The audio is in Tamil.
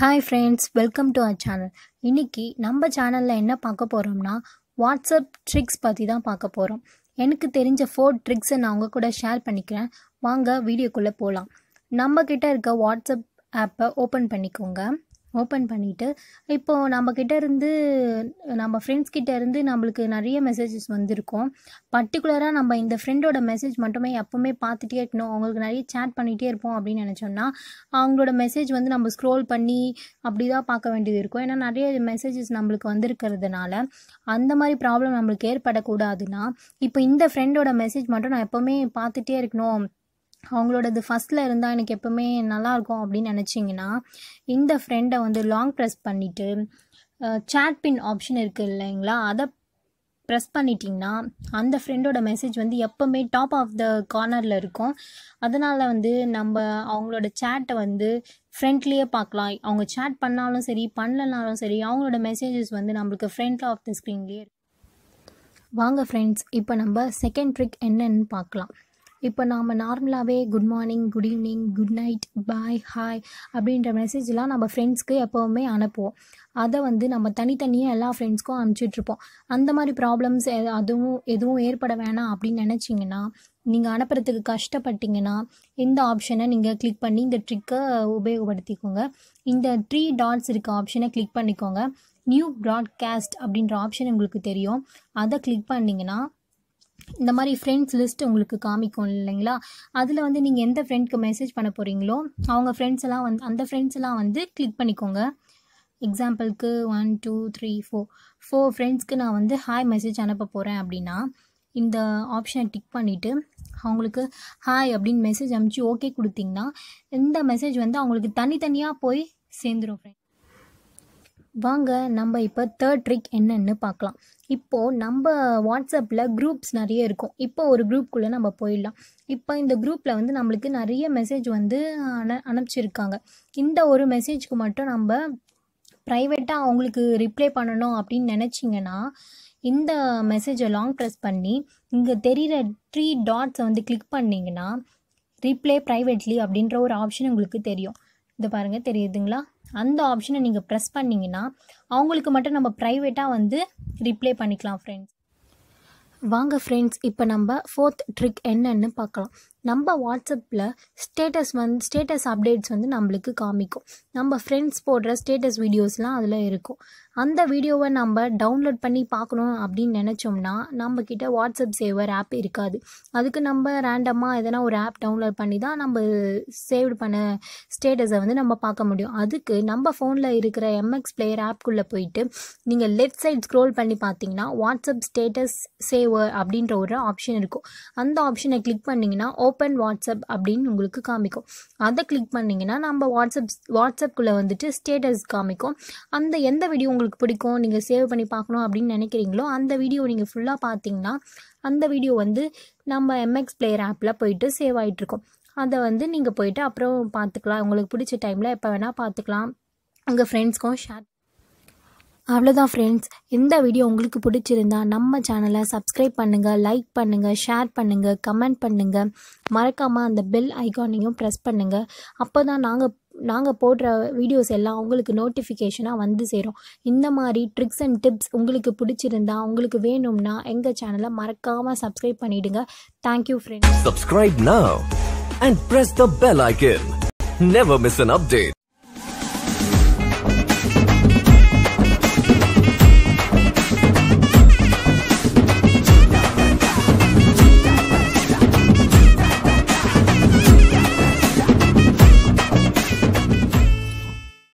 hi friends welcome to our channel இன்றைக்கி நம்ம சேனலில் என்ன பார்க்க போகிறோம்னா வாட்ஸ்அப் ட்ரிக்ஸ் பற்றி தான் பார்க்க போகிறோம் எனக்கு தெரிஞ்ச ஃபோர் ட்ரிக்ஸை நான் உங்கள் கூட ஷேர் பண்ணிக்கிறேன் வாங்க வீடியோக்குள்ளே போகலாம் நம்மக்கிட்ட இருக்க வாட்ஸ்அப் ஆப்பை ஓப்பன் பண்ணிக்கோங்க ஓப்பன் பண்ணிவிட்டு இப்போது நம்ம இருந்து நம்ம ஃப்ரெண்ட்ஸ் கிட்ட இருந்து நம்மளுக்கு நிறைய மெசேஜஸ் வந்திருக்கும் பர்டிகுலராக நம்ம இந்த ஃப்ரெண்டோட மெசேஜ் மட்டுமே எப்போவுமே பார்த்துட்டே இருக்கணும் அவங்களுக்கு நிறைய சேட் பண்ணிகிட்டே இருப்போம் அப்படின்னு நினச்சோன்னா அவங்களோட மெசேஜ் வந்து நம்ம ஸ்க்ரோல் பண்ணி அப்படி தான் பார்க்க வேண்டியது இருக்கும் ஏன்னா நிறைய மெசேஜஸ் நம்மளுக்கு வந்திருக்கிறதுனால அந்த மாதிரி ப்ராப்ளம் நம்மளுக்கு ஏற்படக்கூடாதுன்னா இப்போ இந்த ஃப்ரெண்டோட மெசேஜ் மட்டும் நான் எப்போவுமே பார்த்துட்டே இருக்கணும் அவங்களோடது ஃபஸ்ட்டில் இருந்தால் எனக்கு எப்போவுமே நல்லாயிருக்கும் அப்படின்னு நினச்சிங்கன்னா இந்த ஃப்ரெண்டை வந்து லாங் ப்ரெஸ் பண்ணிவிட்டு சேட் பின் ஆப்ஷன் இருக்குது இல்லைங்களா அதை ப்ரெஸ் பண்ணிட்டிங்கன்னா அந்த ஃப்ரெண்டோட மெசேஜ் வந்து எப்போவுமே டாப் ஆஃப் த கார்னரில் இருக்கும் அதனால் வந்து நம்ம அவங்களோட சேட்டை வந்து ஃப்ரெண்ட்லியே பார்க்கலாம் அவங்க சேட் பண்ணாலும் சரி பண்ணலனாலும் சரி அவங்களோட மெசேஜஸ் வந்து நம்மளுக்கு ஃப்ரெண்ட் ஆஃப் த ஸ்க்ரீன்லேயே வாங்க ஃப்ரெண்ட்ஸ் இப்போ நம்ம செகண்ட் ட்ரிக் என்னன்னு பார்க்கலாம் இப்போ நாம் நார்மலாகவே good morning good evening good night bye hi அப்படின்ற மெசேஜ்லாம் நம்ம ஃப்ரெண்ட்ஸ்க்கு எப்போவுமே அனுப்புவோம் அதை வந்து நம்ம தனித்தனியாக எல்லா ஃப்ரெண்ட்ஸ்க்கும் அனுப்பிச்சிட்ருப்போம் அந்த மாதிரி ப்ராப்ளம்ஸ் அதுவும் எதுவும் ஏற்பட வேணாம் அப்படின்னு நினச்சிங்கன்னா நீங்கள் அனுப்புறதுக்கு கஷ்டப்பட்டீங்கன்னா இந்த ஆப்ஷனை நீங்கள் கிளிக் பண்ணி இந்த ட்ரிக்கை உபயோகப்படுத்திக்கோங்க இந்த த்ரீ டாட்ஸ் இருக்க ஆப்ஷனை கிளிக் பண்ணிக்கோங்க நியூ ப்ராட்காஸ்ட் அப்படின்ற ஆப்ஷன் உங்களுக்கு தெரியும் அதை கிளிக் பண்ணிங்கன்னா இந்த மாதிரி ஃப்ரெண்ட்ஸ் லிஸ்ட் உங்களுக்கு காமிக்கும் இல்லைங்களா அதில் வந்து நீங்கள் எந்த ஃப்ரெண்ட்க்கு மெசேஜ் பண்ண போகிறீங்களோ அவங்க ஃப்ரெண்ட்ஸ் எல்லாம் வந்து அந்த ஃப்ரெண்ட்ஸ் எல்லாம் வந்து கிளிக் பண்ணிக்கோங்க எக்ஸாம்பிளுக்கு one two three four four ஃப்ரெண்ட்ஸ்க்கு நான் வந்து ஹாய் மெசேஜ் அனுப்ப போகிறேன் அப்படின்னா இந்த ஆப்ஷனை டிக் பண்ணிவிட்டு அவங்களுக்கு ஹாய் அப்படின்னு மெசேஜ் அனுப்பிச்சு ஓகே கொடுத்தீங்கன்னா இந்த மெசேஜ் வந்து அவங்களுக்கு தனித்தனியாக போய் சேர்ந்துடும் ஃப்ரெண்ட் வாங்க நம்ம இப்போ தேர்ட் ட்ரிக் என்னன்னு பார்க்கலாம் இப்போது நம்ம வாட்ஸ்அப்பில் குரூப்ஸ் நிறைய இருக்கும் இப்போ ஒரு குரூப்குள்ளே நம்ம போயிடலாம் இப்போ இந்த குரூப்பில் வந்து நம்மளுக்கு நிறைய மெசேஜ் வந்து அனு அனுப்பிச்சிருக்காங்க இந்த ஒரு மெசேஜ்க்கு மட்டும் நம்ம ப்ரைவேட்டாக அவங்களுக்கு ரிப்ளை பண்ணணும் அப்படின்னு நினச்சிங்கன்னா இந்த மெசேஜை லாங் ப்ரெஸ் பண்ணி இங்கே தெரிகிற த்ரீ டாட்ஸை வந்து கிளிக் பண்ணிங்கன்னா ரிப்ளை ப்ரைவேட்லி அப்படின்ற ஒரு ஆப்ஷன் உங்களுக்கு தெரியும் இதை பாருங்கள் தெரியுதுங்களா அந்த ஆப்ஷனை நீங்கள் ப்ரெஸ் பண்ணிங்கன்னா அவங்களுக்கு மட்டும் நம்ம ப்ரைவேட்டாக வந்து ரிப்ளை பண்ணிக்கலாம் ஃப்ரெண்ட்ஸ் வாங்க ஃப்ரெண்ட்ஸ் இப்போ நம்ம ஃபோர்த் ட்ரிக் என்னன்னு பார்க்கலாம் நம்ம வாட்ஸ்அப்பில் ஸ்டேட்டஸ் வந்து ஸ்டேட்டஸ் அப்டேட்ஸ் வந்து நம்மளுக்கு காமிக்கும் நம்ம ஃப்ரெண்ட்ஸ் போடுற ஸ்டேட்டஸ் வீடியோஸ்லாம் அதில் இருக்கும் அந்த வீடியோவை நம்ம டவுன்லோட் பண்ணி பார்க்கணும் அப்படின்னு நினச்சோம்னா நம்மக்கிட்ட வாட்ஸ்அப் சேவர் ஆப் இருக்காது அதுக்கு நம்ம ரேண்டமாக எதனா ஒரு ஆப் டவுன்லோட் பண்ணி தான் நம்ம சேவ் பண்ண ஸ்டேட்டஸை வந்து நம்ம பார்க்க முடியும் அதுக்கு நம்ம ஃபோனில் இருக்கிற எம்எக்ஸ் பிளேயர் ஆப்குள்ளே போயிட்டு நீங்கள் லெஃப்ட் சைட் ஸ்க்ரோல் பண்ணி பார்த்தீங்கன்னா வாட்ஸ்அப் ஸ்டேட்டஸ் சேவர் அப்படின்ற ஒரு ஆப்ஷன் இருக்கும் அந்த ஆப்ஷனை கிளிக் பண்ணிங்கன்னா ஓப்பன் வாட்ஸ்அப் அப்படின்னு உங்களுக்கு காமிக்கும் அதை கிளிக் பண்ணிங்கன்னா நம்ம வாட்ஸ்அப் வாட்ஸ்அப்புக்குள்ளே வந்துட்டு ஸ்டேட்டஸ் காமிக்கும் அந்த எந்த வீடியோ உங்களுக்கு பிடிக்கும் நீங்கள் சேவ் பண்ணி பார்க்கணும் அப்படின்னு நினைக்கிறீங்களோ அந்த வீடியோ நீங்கள் ஃபுல்லாக பார்த்தீங்கன்னா அந்த வீடியோ வந்து நம்ம எம்எக்ஸ் பிளேயர் ஆப்பில் போயிட்டு சேவ் ஆகிட்டுருக்கோம் அதை வந்து நீங்கள் போயிட்டு அப்புறம் பார்த்துக்கலாம் உங்களுக்கு பிடிச்ச டைமில் எப்போ வேணால் பார்த்துக்கலாம் உங்கள் ஃப்ரெண்ட்ஸ்க்கும் ஷேர் அவ்வளோதான் ஃப்ரெண்ட்ஸ் இந்த வீடியோ உங்களுக்கு பிடிச்சிருந்தா நம்ம சேனலை சப்ஸ்கிரைப் பண்ணுங்கள் லைக் பண்ணுங்கள் ஷேர் பண்ணுங்கள் கமெண்ட் பண்ணுங்கள் மறக்காமல் அந்த பெல் ஐக்கானையும் ப்ரெஸ் பண்ணுங்கள் அப்போ தான் நாங்கள் நாங்கள் போடுற வீடியோஸ் எல்லாம் உங்களுக்கு நோட்டிஃபிகேஷனாக வந்து சேரும் இந்த மாதிரி ட்ரிக்ஸ் அண்ட் டிப்ஸ் உங்களுக்கு பிடிச்சிருந்தா உங்களுக்கு வேணும்னா எங்கள் சேனலை மறக்காமல் சப்ஸ்கிரைப் பண்ணிவிடுங்க thank you friends subscribe and press the bell icon never miss an update